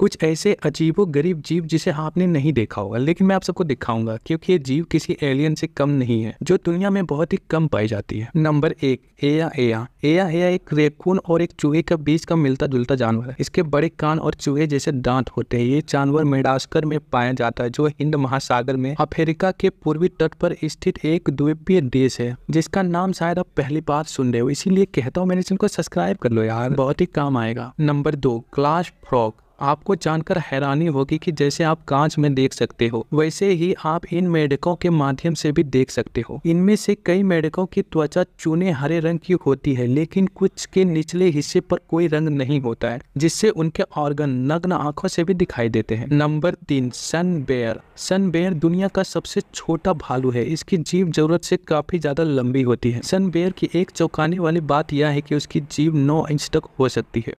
कुछ ऐसे अजीबो गरीब जीव जिसे आपने नहीं देखा होगा लेकिन मैं आप सबको दिखाऊंगा क्योंकि ये जीव किसी एलियन से कम नहीं है जो दुनिया में बहुत ही कम पाई जाती है नंबर एक एया एया एया एया एक रेकून और एक चूहे के बीच का मिलता जुलता जानवर है इसके बड़े कान और चूहे जैसे दांत होते हैं ये जानवर मेडास्कर में पाया जाता है जो हिंद महासागर में अफ्रीका के पूर्वी तट पर स्थित एक द्वीपीय देश है जिसका नाम शायद आप पहली बार सुन रहे हो इसीलिए कहता हूँ मैंने इनको सब्सक्राइब कर लो यार बहुत ही काम आएगा नंबर दो क्लास फ्रॉक आपको जानकर हैरानी होगी कि जैसे आप कांच में देख सकते हो वैसे ही आप इन मेढकों के माध्यम से भी देख सकते हो इनमें से कई मेढकों की त्वचा चूने हरे रंग की होती है लेकिन कुछ के निचले हिस्से पर कोई रंग नहीं होता है जिससे उनके ऑर्गन नग्न आंखों से भी दिखाई देते हैं नंबर तीन सन बेयर सन बेयर दुनिया का सबसे छोटा भालू है इसकी जीव जरूरत से काफी ज्यादा लंबी होती है सन बेयर की एक चौंकाने वाली बात यह है कि उसकी जीव नौ इंच तक हो सकती है